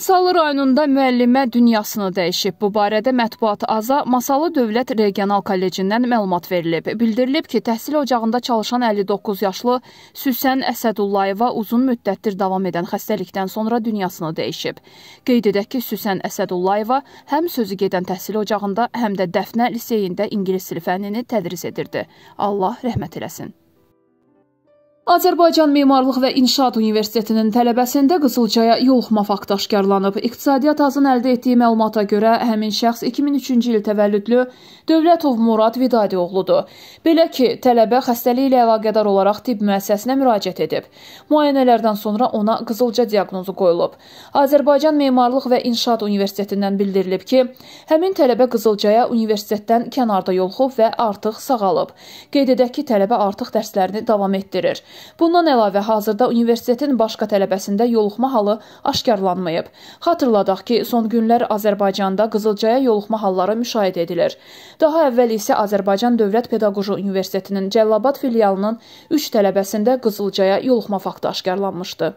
Masallı rayonunda müəllimə dünyasını dəyişib. Bu barədə mətbuat aza Masallı Dövlət Regional Kollejindən məlumat verilib. Bildirilib ki, təhsil ocağında çalışan 59 yaşlı Süsən Əsədullayeva uzun müddətdir davam edən xəstəlikdən sonra dünyasını dəyişib. Qeyd edək ki, Süsən Əsədullayeva həm sözü gedən təhsil ocağında, həm də Dəfnə liseyində ingilis dili fənnini tədris edirdi. Allah rəhmət eləsin. Azərbaycan Memarlıq və İnşaat Universitetinin tələbəsində Qızılcaya yoluxma faktı aşkarlanıb. İqtisadiyyat azın əldə etdiyi məlumata görə həmin şəxs 2003-cü il təvəllüdlü Dövlətov Murad Vidadi oğludur. Belə ki, tələbə xəstəliyi ilə əlaqədar olaraq tibb müəssisəsinə müraciət edib. Müayinələrdən sonra ona qızılca diaqnozu qoyulub. Azərbaycan Memarlıq və İnşaat Universitetindən bildirilib ki, həmin tələbə Qızılcaya universitetdən kənarda yoluxub və artıq sağalıb. Qeyd edək ki, tələbə artıq dərslərini davam etdirir. Bundan əlavə hazırda universitetin başqa tələbəsində yoluxma halı aşkarlanmayıb. Xatırladaq ki, son günlər Azərbaycanda qızılcaya yoluxma halları müşahidə edilir. Daha əvvəl isə Azərbaycan Dövlət Pedaqoji Universitetinin Cəllabad filialının 3 tələbəsində qızılcaya yoluxma faktı aşkarlanmışdı.